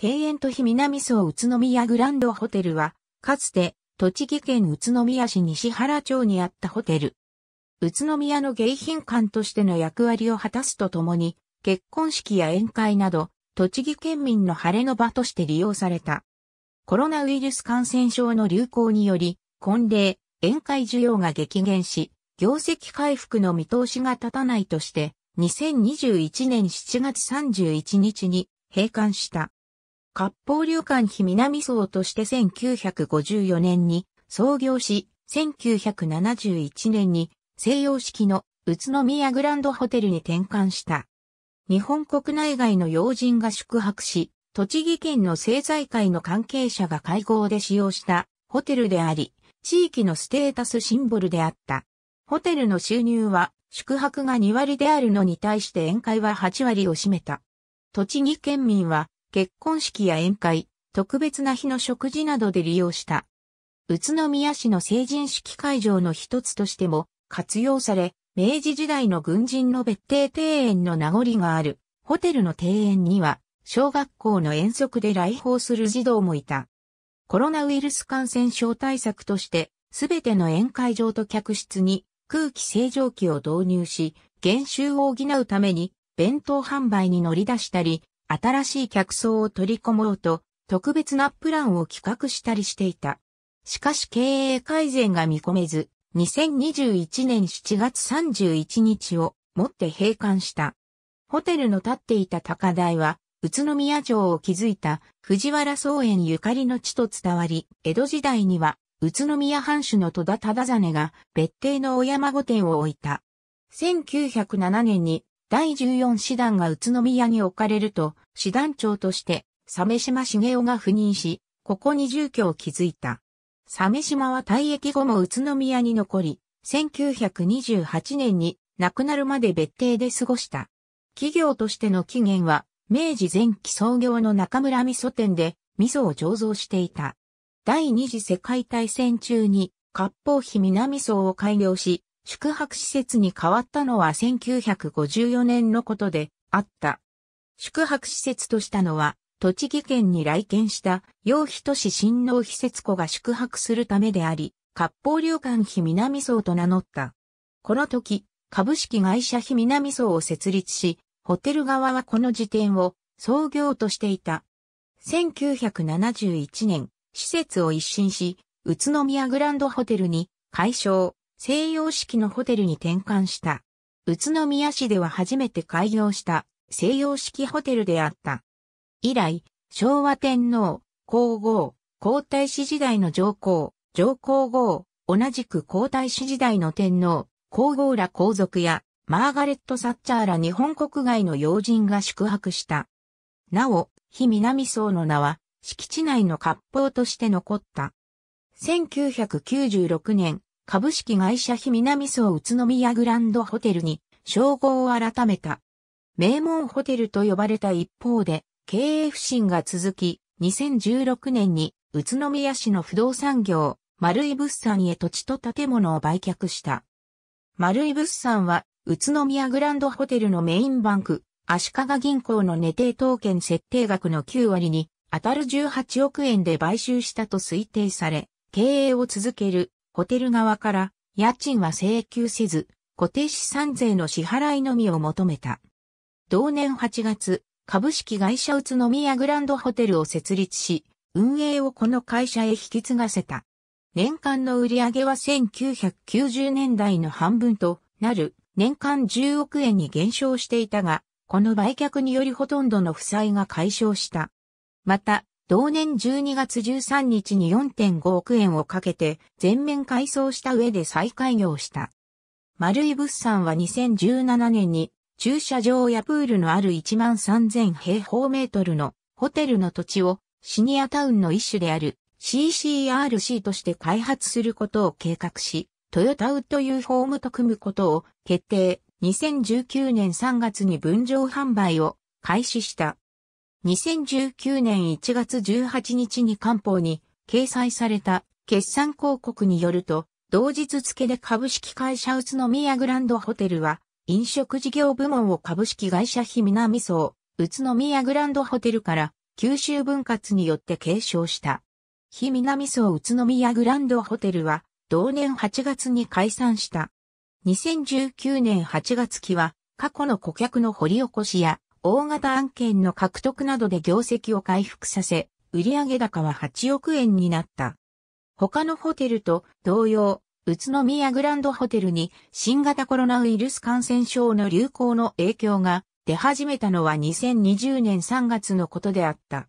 庭園都市南荘宇都宮グランドホテルは、かつて、栃木県宇都宮市西原町にあったホテル。宇都宮の迎賓館としての役割を果たすとともに、結婚式や宴会など、栃木県民の晴れの場として利用された。コロナウイルス感染症の流行により、婚礼、宴会需要が激減し、業績回復の見通しが立たないとして、2021年7月31日に閉館した。割烹旅館碑南荘として1954年に創業し、1971年に西洋式の宇都宮グランドホテルに転換した。日本国内外の要人が宿泊し、栃木県の政財界の関係者が会合で使用したホテルであり、地域のステータスシンボルであった。ホテルの収入は宿泊が2割であるのに対して宴会は8割を占めた。栃木県民は結婚式や宴会、特別な日の食事などで利用した。宇都宮市の成人式会場の一つとしても活用され、明治時代の軍人の別邸庭園の名残があるホテルの庭園には小学校の遠足で来訪する児童もいた。コロナウイルス感染症対策としてすべての宴会場と客室に空気清浄機を導入し、減収を補うために弁当販売に乗り出したり、新しい客層を取り込もうと、特別なプランを企画したりしていた。しかし経営改善が見込めず、2021年7月31日をもって閉館した。ホテルの建っていた高台は、宇都宮城を築いた藤原宗園ゆかりの地と伝わり、江戸時代には宇都宮藩主の戸田忠真が別邸の小山御殿を置いた。1907年に第14師団が宇都宮に置かれると、師団長として、鮫島茂雄が赴任し、ここに住居を築いた。鮫島は退役後も宇都宮に残り、1928年に亡くなるまで別邸で過ごした。企業としての起源は、明治前期創業の中村味噌店で味噌を醸造していた。第二次世界大戦中に、割烹費南層を開業し、宿泊施設に変わったのは1954年のことであった。宿泊施設としたのは、栃木県に来県した陽日都市新農施設庫が宿泊するためであり、割烹旅館日南荘と名乗った。この時、株式会社日南荘を設立し、ホテル側はこの時点を創業としていた。1971年、施設を一新し、宇都宮グランドホテルに改称。西洋式のホテルに転換した。宇都宮市では初めて開業した西洋式ホテルであった。以来、昭和天皇、皇后、皇太子時代の上皇、上皇后、同じく皇太子時代の天皇、皇后ら皇族や、マーガレット・サッチャーら日本国外の要人が宿泊した。なお、日南荘の名は、敷地内の割烹として残った。1996年、株式会社日南総宇都宮グランドホテルに称号を改めた。名門ホテルと呼ばれた一方で、経営不振が続き、2016年に宇都宮市の不動産業、丸井物産へ土地と建物を売却した。丸井物産は、宇都宮グランドホテルのメインバンク、足利銀行の寝定当権設定額の9割に、当たる18億円で買収したと推定され、経営を続けるホテル側から家賃は請求せず、固定資産税の支払いのみを求めた。同年8月、株式会社宇都宮グランドホテルを設立し、運営をこの会社へ引き継がせた。年間の売上は1990年代の半分となる年間10億円に減少していたが、この売却によりほとんどの負債が解消した。また、同年12月13日に4.5億円をかけて全面改装した上で再開業した。丸井物産は2017年に駐車場やプールのある1万3000平方メートルのホテルの土地をシニアタウンの一種である CCRC として開発することを計画し、トヨタウというホームと組むことを決定。2019年3月に分譲販売を開始した。2019年1月18日に官報に掲載された決算広告によると、同日付で株式会社宇都宮グランドホテルは、飲食事業部門を株式会社日南総、宇都宮グランドホテルから、九州分割によって継承した。日南総宇都宮グランドホテルは、同年8月に解散した。2019年8月期は、過去の顧客の掘り起こしや、大型案件の獲得などで業績を回復させ、売上高は8億円になった。他のホテルと同様、宇都宮グランドホテルに新型コロナウイルス感染症の流行の影響が出始めたのは2020年3月のことであった。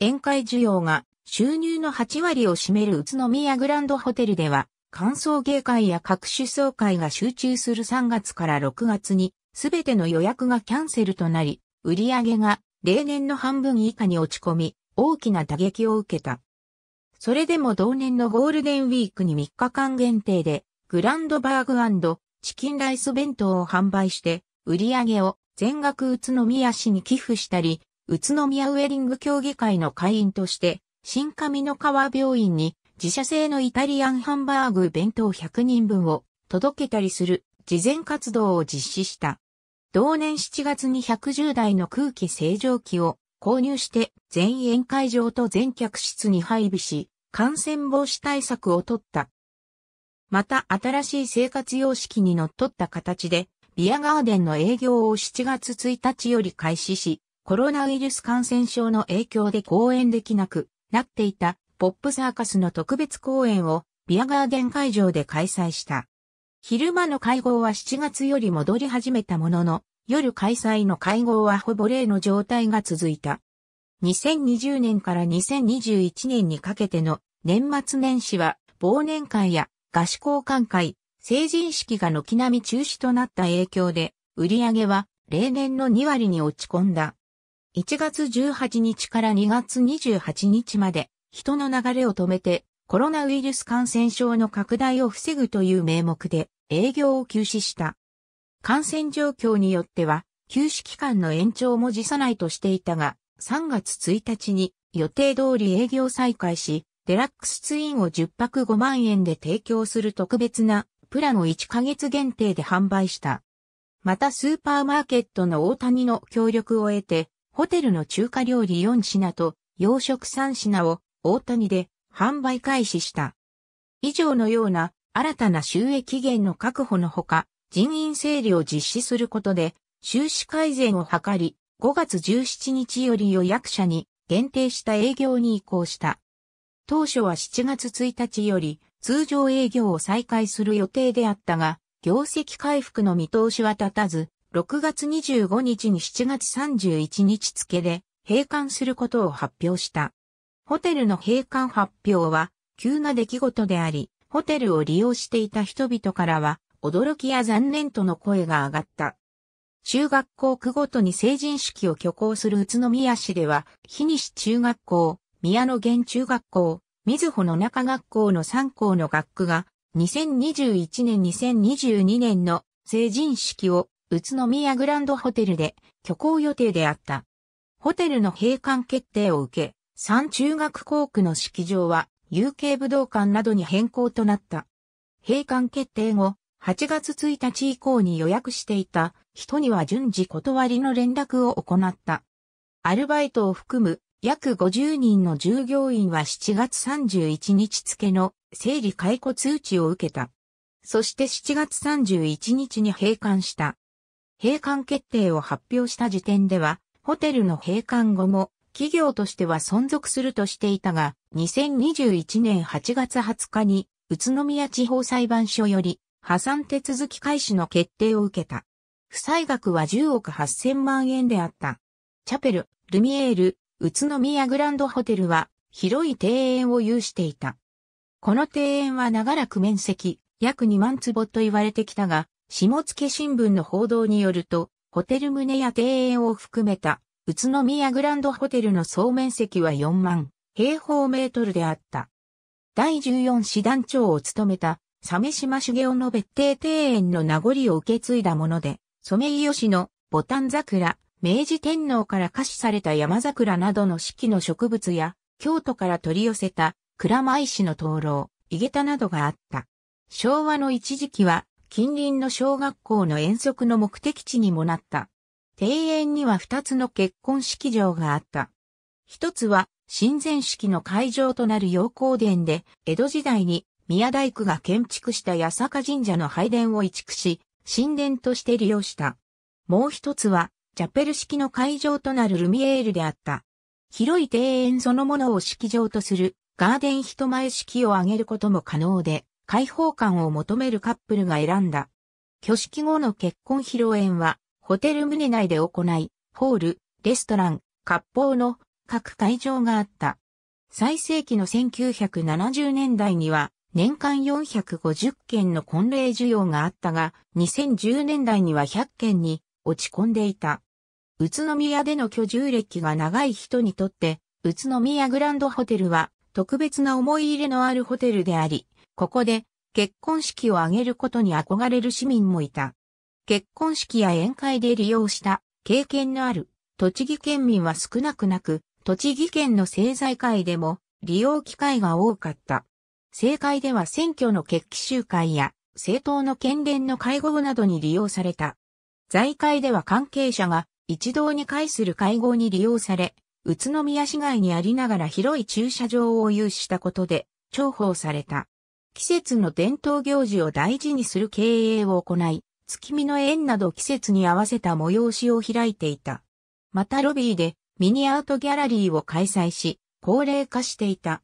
宴会需要が収入の8割を占める宇都宮グランドホテルでは、歓送迎会や各種総会が集中する3月から6月にすべての予約がキャンセルとなり、売り上げが例年の半分以下に落ち込み、大きな打撃を受けた。それでも同年のゴールデンウィークに3日間限定で、グランドバーグチキンライス弁当を販売して、売り上げを全額宇都宮市に寄付したり、宇都宮ウェディング協議会の会員として、新上の川病院に自社製のイタリアンハンバーグ弁当100人分を届けたりする慈善活動を実施した。同年7月に110台の空気清浄機を購入して全宴会場と全客室に配備し、感染防止対策を取った。また新しい生活様式にのっとった形で、ビアガーデンの営業を7月1日より開始し、コロナウイルス感染症の影響で公演できなくなっていたポップサーカスの特別公演をビアガーデン会場で開催した。昼間の会合は7月より戻り始めたものの、夜開催の会合はほぼ例の状態が続いた。2020年から2021年にかけての年末年始は忘年会や合宿交換会、成人式が軒並み中止となった影響で、売り上げは例年の2割に落ち込んだ。1月18日から2月28日まで人の流れを止めてコロナウイルス感染症の拡大を防ぐという名目で営業を休止した。感染状況によっては、休止期間の延長も辞さないとしていたが、3月1日に予定通り営業再開し、デラックスツインを10泊5万円で提供する特別なプランを1ヶ月限定で販売した。またスーパーマーケットの大谷の協力を得て、ホテルの中華料理4品と洋食3品を大谷で販売開始した。以上のような新たな収益源の確保のほか、人員整理を実施することで、収支改善を図り、5月17日より予約者に限定した営業に移行した。当初は7月1日より通常営業を再開する予定であったが、業績回復の見通しは立たず、6月25日に7月31日付で閉館することを発表した。ホテルの閉館発表は、急な出来事であり、ホテルを利用していた人々からは、驚きや残念との声が上がった。中学校区ごとに成人式を挙行する宇都宮市では、日西中学校、宮野源中学校、水穂の中学校の3校の学区が、2021年2022年の成人式を宇都宮グランドホテルで挙行予定であった。ホテルの閉館決定を受け、三中学校区の式場は、有形武道館などに変更となった。閉館決定後、8月1日以降に予約していた人には順次断りの連絡を行った。アルバイトを含む約50人の従業員は7月31日付の整理解雇通知を受けた。そして7月31日に閉館した。閉館決定を発表した時点では、ホテルの閉館後も企業としては存続するとしていたが、2021年8月20日に、宇都宮地方裁判所より、破産手続き開始の決定を受けた。負債額は10億8000万円であった。チャペル、ルミエール、宇都宮グランドホテルは、広い庭園を有していた。この庭園は長らく面積、約2万坪と言われてきたが、下野新聞の報道によると、ホテル棟や庭園を含めた宇都宮グランドホテルの総面積は4万平方メートルであった。第14師団長を務めた、鮫島茂雄の別邸庭園の名残を受け継いだもので、ソメイヨシノ、ボタン桜、明治天皇から可視された山桜などの四季の植物や、京都から取り寄せた倉前市の灯籠、井桁などがあった。昭和の一時期は、近隣の小学校の遠足の目的地にもなった。庭園には二つの結婚式場があった。一つは、神前式の会場となる陽光殿で、江戸時代に宮大工が建築した八坂神社の拝殿を移築し、神殿として利用した。もう一つは、チャペル式の会場となるルミエールであった。広い庭園そのものを式場とするガーデン人前式を挙げることも可能で、開放感を求めるカップルが選んだ。挙式後の結婚披露宴は、ホテル棟内で行い、ホール、レストラン、割烹の各会場があった。最盛期の1970年代には年間450件の婚礼需要があったが、2010年代には100件に落ち込んでいた。宇都宮での居住歴が長い人にとって、宇都宮グランドホテルは特別な思い入れのあるホテルであり、ここで結婚式を挙げることに憧れる市民もいた。結婚式や宴会で利用した経験のある栃木県民は少なくなく、栃木県の政財界でも利用機会が多かった。政界では選挙の決起集会や政党の県連の会合などに利用された。財界では関係者が一堂に会する会合に利用され、宇都宮市街にありながら広い駐車場を有したことで重宝された。季節の伝統行事を大事にする経営を行い、月見の縁など季節に合わせた催しを開いていた。またロビーでミニアートギャラリーを開催し、高齢化していた。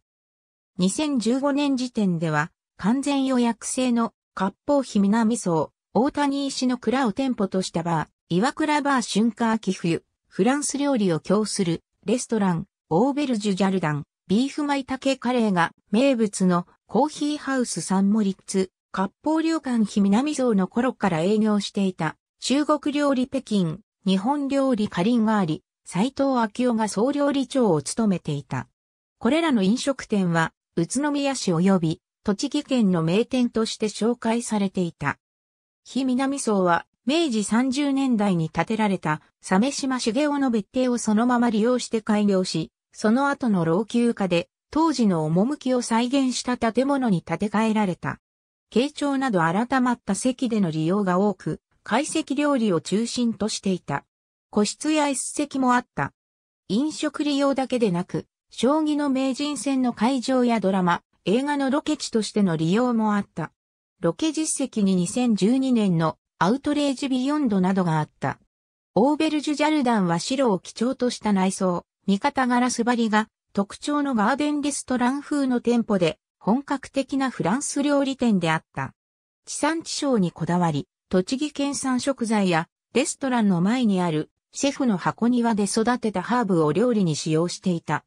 2015年時点では完全予約制の割烹費南層、大谷石の蔵を店舗としたバー、岩倉バー春夏秋冬、フランス料理を供するレストラン、オーベルジュジャルダン、ビーフマイタケカレーが名物のコーヒーハウスサンモリッツ、割烹旅館日南蔵の頃から営業していた、中国料理北京、日本料理カリンガーリ、斎藤昭夫が総料理長を務めていた。これらの飲食店は、宇都宮市及び、栃木県の名店として紹介されていた。日南荘は、明治30年代に建てられた、鮫島茂雄の別邸をそのまま利用して開業し、その後の老朽化で、当時の趣を再現した建物に建て替えられた。慶長など改まった席での利用が多く、懐石料理を中心としていた。個室や一席もあった。飲食利用だけでなく、将棋の名人戦の会場やドラマ、映画のロケ地としての利用もあった。ロケ実績に2012年のアウトレージビヨンドなどがあった。オーベルジュ・ジャルダンは白を基調とした内装、味方ガラス張りが特徴のガーデンレストラン風の店舗で、本格的なフランス料理店であった。地産地消にこだわり、栃木県産食材やレストランの前にあるシェフの箱庭で育てたハーブを料理に使用していた。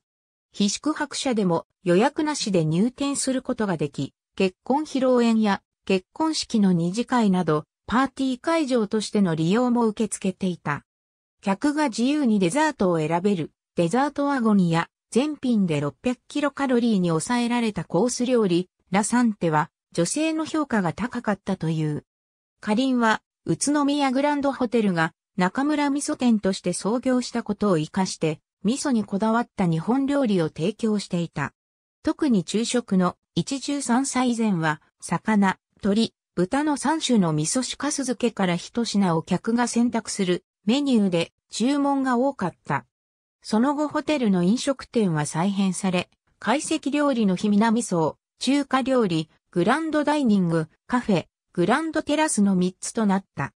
非宿泊者でも予約なしで入店することができ、結婚披露宴や結婚式の二次会など、パーティー会場としての利用も受け付けていた。客が自由にデザートを選べる、デザートワゴニや全品で600キロカロリーに抑えられたコース料理、ラサンテは女性の評価が高かったという。カリンは宇都宮グランドホテルが中村味噌店として創業したことを活かして味噌にこだわった日本料理を提供していた。特に昼食の一汁三菜以前は魚、鶏、豚の三種の味噌酒粕漬けから一品を客が選択するメニューで注文が多かった。その後ホテルの飲食店は再編され、懐石料理の日南層、中華料理、グランドダイニング、カフェ、グランドテラスの3つとなった。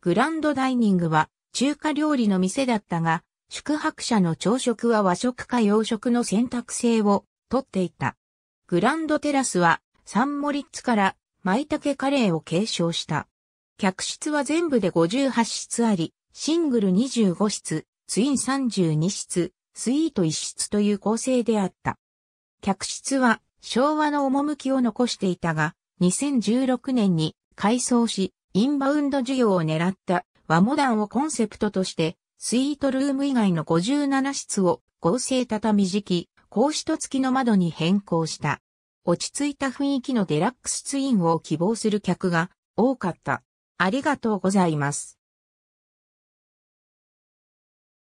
グランドダイニングは中華料理の店だったが、宿泊者の朝食は和食か洋食の選択性をとっていた。グランドテラスはサンモリッツから舞茸カレーを継承した。客室は全部で58室あり、シングル25室、ツイン32室、スイート1室という構成であった。客室は昭和の趣を残していたが、2016年に改装し、インバウンド需要を狙った和モダンをコンセプトとして、スイートルーム以外の57室を合成畳敷き、格子と付きの窓に変更した。落ち着いた雰囲気のデラックスツインを希望する客が多かった。ありがとうございます。